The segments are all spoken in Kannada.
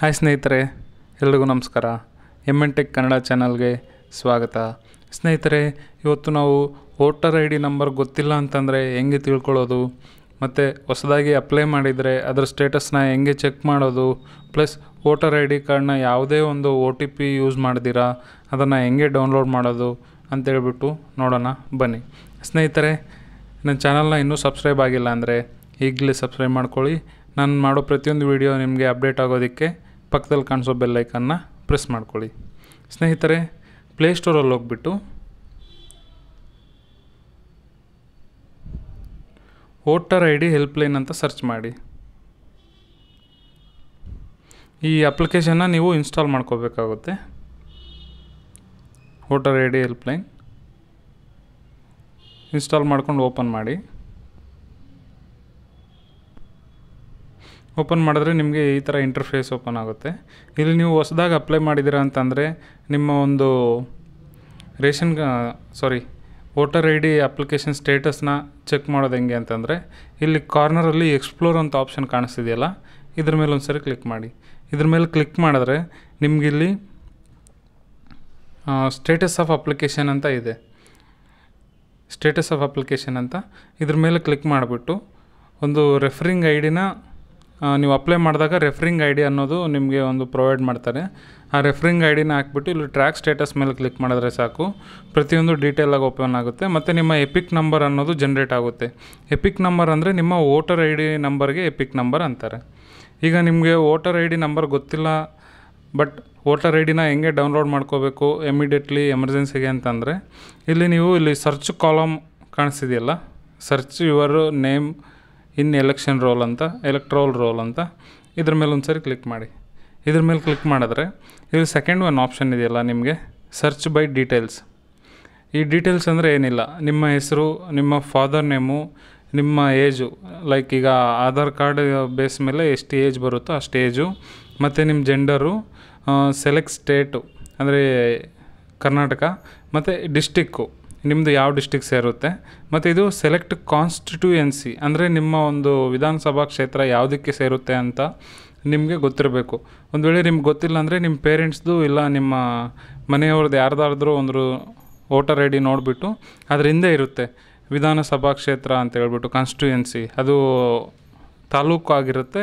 ಹಾಯ್ ಸ್ನೇಹಿತರೆ ಎಲ್ರಿಗೂ ನಮಸ್ಕಾರ ಎಮ್ ಎನ್ ಟೆಕ್ ಕನ್ನಡ ಚಾನಲ್ಗೆ ಸ್ವಾಗತ ಸ್ನೇಹಿತರೆ ಇವತ್ತು ನಾವು ವೋಟರ್ ಐ ಡಿ ನಂಬರ್ ಗೊತ್ತಿಲ್ಲ ಅಂತಂದರೆ ಹೆಂಗೆ ತಿಳ್ಕೊಳ್ಳೋದು ಮತ್ತು ಹೊಸದಾಗಿ ಅಪ್ಲೈ ಮಾಡಿದರೆ ಅದರ ಸ್ಟೇಟಸ್ನ ಹೆಂಗೆ ಚೆಕ್ ಮಾಡೋದು ಪ್ಲಸ್ ವೋಟರ್ ಐ ಡಿ ಕಾರ್ಡ್ನ ಯಾವುದೇ ಒಂದು ಒ ಟಿ ಪಿ ಯೂಸ್ ಮಾಡ್ದಿರಾ ಅದನ್ನು ಹೆಂಗೆ ಡೌನ್ಲೋಡ್ ಮಾಡೋದು ಅಂತೇಳ್ಬಿಟ್ಟು ನೋಡೋಣ ಬನ್ನಿ ಸ್ನೇಹಿತರೆ ನನ್ನ ಚಾನಲ್ನ ಇನ್ನೂ ಸಬ್ಸ್ಕ್ರೈಬ್ ಆಗಿಲ್ಲ ಅಂದರೆ ಈಗಲೇ ಸಬ್ಸ್ಕ್ರೈಬ್ ಮಾಡ್ಕೊಳ್ಳಿ ನಾನು ಮಾಡೋ ಪ್ರತಿಯೊಂದು ವೀಡಿಯೋ ನಿಮಗೆ ಅಪ್ಡೇಟ್ ಆಗೋದಕ್ಕೆ ಪಕ್ಕದಲ್ಲಿ ಕಾಣಿಸೋ ಬೆಲ್ಲೈಕನ್ನ ಪ್ರೆಸ್ ಮಾಡ್ಕೊಳ್ಳಿ ಸ್ನೇಹಿತರೆ ಪ್ಲೇಸ್ಟೋರಲ್ಲಿ ಹೋಗ್ಬಿಟ್ಟು ವೋಟರ್ ಐ ಡಿ ಹೆಲ್ಪ್ಲೈನ್ ಅಂತ ಸರ್ಚ್ ಮಾಡಿ ಈ ಅಪ್ಲಿಕೇಶನ್ನ ನೀವು ಇನ್ಸ್ಟಾಲ್ ಮಾಡ್ಕೋಬೇಕಾಗುತ್ತೆ voter I D helpline install ಮಾಡ್ಕೊಂಡು ಓಪನ್ ಮಾಡಿ ಓಪನ್ ಮಾಡಿದ್ರೆ ನಿಮಗೆ ಈ ಥರ ಇಂಟರ್ಫೇಸ್ ಓಪನ್ ಆಗುತ್ತೆ ಇಲ್ಲಿ ನೀವು ಹೊಸದಾಗಿ ಅಪ್ಲೈ ಮಾಡಿದ್ದೀರಾ ಅಂತಂದರೆ ನಿಮ್ಮ ಒಂದು ration sorry voter I D application ಸ್ಟೇಟಸ್ನ ಚೆಕ್ ಮಾಡೋದು ಹೆಂಗೆ ಅಂತಂದರೆ ಇಲ್ಲಿ ಕಾರ್ನರಲ್ಲಿ ಎಕ್ಸ್ಪ್ಲೋರ್ ಅಂತ ಆಪ್ಷನ್ ಕಾಣಿಸ್ತಿದೆಯಲ್ಲ ಇದ್ರ ಮೇಲೆ ಒಂದು ಸರಿ ಕ್ಲಿಕ್ ಮಾಡಿ ಇದ್ರ ಮೇಲೆ ಕ್ಲಿಕ್ ಮಾಡಿದ್ರೆ ನಿಮಗಿಲ್ಲಿ ಸ್ಟೇಟಸ್ ಆಫ್ ಅಪ್ಲಿಕೇಶನ್ ಅಂತ ಇದೆ ಸ್ಟೇಟಸ್ ಆಫ್ ಅಪ್ಲಿಕೇಶನ್ ಅಂತ ಇದ್ರ ಮೇಲೆ ಕ್ಲಿಕ್ ಮಾಡಿಬಿಟ್ಟು ಒಂದು ರೆಫರಿಂಗ್ ಐ ಡಿನ ನೀವು ಅಪ್ಲೈ ಮಾಡಿದಾಗ ರೆಫರಿಂಗ್ ಐ ಡಿ ಅನ್ನೋದು ನಿಮಗೆ ಒಂದು ಪ್ರೊವೈಡ್ ಮಾಡ್ತಾರೆ ಆ ರೆಫರಿಂಗ್ ಐ ಡಿನ ಹಾಕ್ಬಿಟ್ಟು ಇಲ್ಲಿ ಟ್ರ್ಯಾಕ್ ಸ್ಟೇಟಸ್ ಮೇಲೆ ಕ್ಲಿಕ್ ಮಾಡಿದ್ರೆ ಸಾಕು ಪ್ರತಿಯೊಂದು ಡೀಟೇಲಾಗಿ ಓಪನ್ ಆಗುತ್ತೆ ಮತ್ತು ನಿಮ್ಮ ಎಪಿಕ್ ನಂಬರ್ ಅನ್ನೋದು ಜನ್ರೇಟ್ ಆಗುತ್ತೆ ಎಪಿಕ್ ನಂಬರ್ ಅಂದರೆ ನಿಮ್ಮ ವೋಟರ್ ಐ ಡಿ ನಂಬರ್ಗೆ ಎಪಿಕ್ ನಂಬರ್ ಅಂತಾರೆ ಈಗ ನಿಮಗೆ ವೋಟರ್ ಐ ಡಿ ನಂಬರ್ ಗೊತ್ತಿಲ್ಲ ಬಟ್ ವೋಟರ್ ಐ ಡಿನ ಹೆಂಗೆ ಡೌನ್ಲೋಡ್ ಮಾಡ್ಕೋಬೇಕು ಎಮಿಡಿಯೇಟ್ಲಿ ಎಮರ್ಜೆನ್ಸಿಗೆ ಅಂತಂದರೆ ಇಲ್ಲಿ ನೀವು ಇಲ್ಲಿ ಸರ್ಚ್ ಕಾಲಮ್ ಕಾಣಿಸ್ತಿದೆಯಲ್ಲ search your name in election roll ಅಂತ ಎಲೆಕ್ಟ್ರೋಲ್ ರೋಲ್ ಅಂತ ಇದ್ರ ಮೇಲೆ ಒಂದು ಸರಿ ಕ್ಲಿಕ್ ಮಾಡಿ ಇದ್ರ ಮೇಲೆ ಕ್ಲಿಕ್ ಮಾಡಿದ್ರೆ ಇಲ್ಲಿ ಸೆಕೆಂಡ್ ಒನ್ ಆಪ್ಷನ್ ಇದೆಯಲ್ಲ ನಿಮಗೆ ಸರ್ಚ್ ಬೈ ಡೀಟೇಲ್ಸ್ ಈ ಡೀಟೇಲ್ಸ್ ಅಂದರೆ ಏನಿಲ್ಲ ನಿಮ್ಮ ಹೆಸರು ನಿಮ್ಮ ಫಾದರ್ ನೇಮು ನಿಮ್ಮ ಏಜು ಲೈಕ್ ಈಗ ಆಧಾರ್ ಕಾರ್ಡ್ ಬೇಸ್ ಮೇಲೆ ಎಷ್ಟು ಏಜ್ ಬರುತ್ತೋ ಅಷ್ಟು ಏಜು ಮತ್ತು ನಿಮ್ಮ ಜೆಂಡರು ಸೆಲೆಕ್ಟ್ ಸ್ಟೇಟು ಅಂದರೆ ಕರ್ನಾಟಕ ಮತ್ತು ಡಿಸ್ಟಿಕ್ಕು ನಿಮ್ಮದು ಯಾವ ಡಿಸ್ಟಿಕ್ ಸೇರುತ್ತೆ ಮತ್ತು ಇದು ಸೆಲೆಕ್ಟ್ ಕಾನ್ಸ್ಟಿಟ್ಯೂಯೆನ್ಸಿ ಅಂದರೆ ನಿಮ್ಮ ಒಂದು ವಿಧಾನಸಭಾ ಕ್ಷೇತ್ರ ಯಾವುದಕ್ಕೆ ಸೇರುತ್ತೆ ಅಂತ ನಿಮಗೆ ಗೊತ್ತಿರಬೇಕು ಒಂದು ವೇಳೆ ನಿಮ್ಗೆ ಗೊತ್ತಿಲ್ಲ ಅಂದರೆ ನಿಮ್ಮ ಪೇರೆಂಟ್ಸ್ದು ಇಲ್ಲ ನಿಮ್ಮ ಮನೆಯವ್ರದ್ದು ಯಾರ್ದಾದ್ರೂ ಒಂದು ವೋಟರ್ ಐ ಡಿ ನೋಡಿಬಿಟ್ಟು ಅದ್ರ ಹಿಂದೆ ಇರುತ್ತೆ ವಿಧಾನಸಭಾ ಕ್ಷೇತ್ರ ಅಂತ ಹೇಳ್ಬಿಟ್ಟು ಕಾನ್ಸ್ಟಿಟ್ಯೂಯೆನ್ಸಿ ಅದು ತಾಲೂಕು ಆಗಿರುತ್ತೆ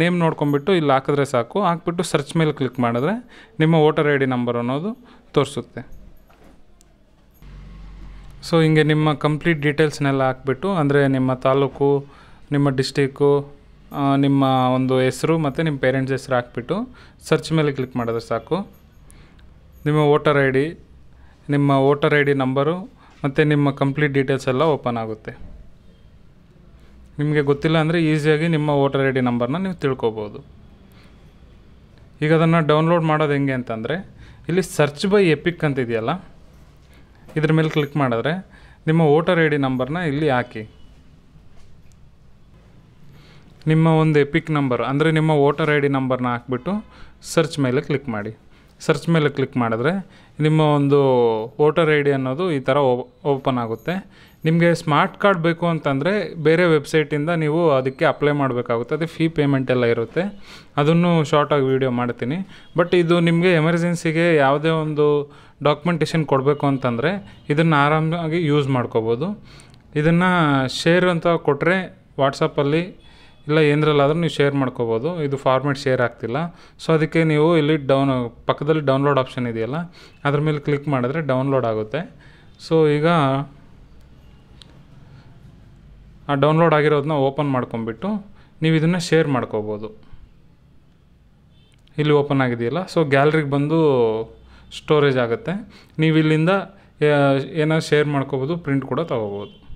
ನೇಮ್ ನೋಡ್ಕೊಂಬಿಟ್ಟು ಇಲ್ಲಿ ಹಾಕಿದ್ರೆ ಸಾಕು ಹಾಕ್ಬಿಟ್ಟು ಸರ್ಚ್ ಮೇಲೆ ಕ್ಲಿಕ್ ಮಾಡಿದ್ರೆ ನಿಮ್ಮ ವೋಟರ್ ಐ ಡಿ ನಂಬರ್ ಅನ್ನೋದು ತೋರಿಸುತ್ತೆ ಸೊ ಹಿಂಗೆ ನಿಮ್ಮ ಕಂಪ್ಲೀಟ್ ಡೀಟೇಲ್ಸ್ನೆಲ್ಲ ಹಾಕ್ಬಿಟ್ಟು ಅಂದರೆ ನಿಮ್ಮ ತಾಲೂಕು ನಿಮ್ಮ ಡಿಸ್ಟಿಕ್ಕು ನಿಮ್ಮ ಒಂದು ಹೆಸರು ಮತ್ತು ನಿಮ್ಮ ಪೇರೆಂಟ್ಸ್ ಹೆಸರು ಹಾಕ್ಬಿಟ್ಟು ಸರ್ಚ್ ಮೇಲೆ ಕ್ಲಿಕ್ ಮಾಡಿದ್ರೆ ಸಾಕು ನಿಮ್ಮ ವೋಟರ್ ಐ ಡಿ ನಿಮ್ಮ ವೋಟರ್ ಐ ಡಿ ನಂಬರು ಮತ್ತು ನಿಮ್ಮ ಕಂಪ್ಲೀಟ್ ಡೀಟೇಲ್ಸ್ ಎಲ್ಲ ಓಪನ್ ಆಗುತ್ತೆ ನಿಮಗೆ ಗೊತ್ತಿಲ್ಲ ಅಂದರೆ ಈಸಿಯಾಗಿ ನಿಮ್ಮ ವೋಟರ್ ಐ ಡಿ ನಂಬರ್ನ ನೀವು ತಿಳ್ಕೊಬೋದು ಈಗ ಅದನ್ನು ಡೌನ್ಲೋಡ್ ಮಾಡೋದು ಹೆಂಗೆ ಅಂತಂದರೆ ಇಲ್ಲಿ ಸರ್ಚ್ ಬೈ ಎಪಿಕ್ ಅಂತಿದೆಯಲ್ಲ ಇದ್ರ ಮೇಲೆ ಕ್ಲಿಕ್ ಮಾಡಿದ್ರೆ ನಿಮ್ಮ ವೋಟರ್ ಐ ಡಿ ನಂಬರ್ನ ಇಲ್ಲಿ ಹಾಕಿ ನಿಮ್ಮ ಒಂದು ಎಪಿಕ್ ನಂಬರ್ ಅಂದರೆ ನಿಮ್ಮ ವೋಟರ್ ಐ ಡಿ ನಂಬರ್ನ ಹಾಕ್ಬಿಟ್ಟು ಸರ್ಚ್ ಮೇಲೆ ಕ್ಲಿಕ್ ಮಾಡಿ ಸರ್ಚ್ ಮೇಲೆ ಕ್ಲಿಕ್ ಮಾಡಿದ್ರೆ ನಿಮ್ಮ ಒಂದು ವೋಟರ್ ಐ ಡಿ ಅನ್ನೋದು ಈ ಥರ ಓಪನ್ ಆಗುತ್ತೆ ನಿಮಗೆ ಸ್ಮಾರ್ಟ್ ಕಾರ್ಡ್ ಬೇಕು ಅಂತಂದರೆ ಬೇರೆ ವೆಬ್ಸೈಟಿಂದ ನೀವು ಅದಕ್ಕೆ ಅಪ್ಲೈ ಮಾಡಬೇಕಾಗುತ್ತೆ ಅದೇ ಫೀ ಪೇಮೆಂಟ್ ಎಲ್ಲ ಇರುತ್ತೆ ಅದನ್ನು ಶಾರ್ಟಾಗಿ ವೀಡಿಯೋ ಮಾಡ್ತೀನಿ ಬಟ್ ಇದು ನಿಮಗೆ ಎಮರ್ಜೆನ್ಸಿಗೆ ಯಾವುದೇ ಒಂದು ಡಾಕ್ಯುಮೆಂಟೇಷನ್ ಕೊಡಬೇಕು ಅಂತಂದರೆ ಇದನ್ನು ಆರಾಮಾಗಿ ಯೂಸ್ ಮಾಡ್ಕೋಬೋದು ಇದನ್ನು ಶೇರ್ ಅಂತ ಕೊಟ್ಟರೆ ವಾಟ್ಸಪ್ಪಲ್ಲಿ ಇಲ್ಲ ಏನರಲ್ಲಾದರೂ ನೀವು ಶೇರ್ ಮಾಡ್ಕೋಬೋದು ಇದು ಫಾರ್ಮೆಟ್ ಶೇರ್ ಆಗ್ತಿಲ್ಲ ಸೊ ಅದಕ್ಕೆ ನೀವು ಇಲ್ಲಿ ಡೌನ್ ಪಕ್ಕದಲ್ಲಿ ಡೌನ್ಲೋಡ್ ಆಪ್ಷನ್ ಇದೆಯಲ್ಲ ಅದ್ರ ಮೇಲೆ ಕ್ಲಿಕ್ ಮಾಡಿದ್ರೆ ಡೌನ್ಲೋಡ್ ಆಗುತ್ತೆ ಸೊ ಈಗ ಡೌನ್ಲೋಡ್ ಆಗಿರೋದನ್ನ ಓಪನ್ ಮಾಡ್ಕೊಂಬಿಟ್ಟು ನೀವು ಇದನ್ನು ಶೇರ್ ಮಾಡ್ಕೋಬೋದು ಇಲ್ಲಿ ಓಪನ್ ಆಗಿದೆಯಲ್ಲ ಸೊ ಗ್ಯಾಲ್ರಿಗೆ ಬಂದು ಸ್ಟೋರೇಜ್ ಆಗುತ್ತೆ ನೀವು ಇಲ್ಲಿಂದ ಏನಾದ್ರು ಶೇರ್ ಮಾಡ್ಕೋಬೋದು ಪ್ರಿಂಟ್ ಕೂಡ ತೊಗೋಬೋದು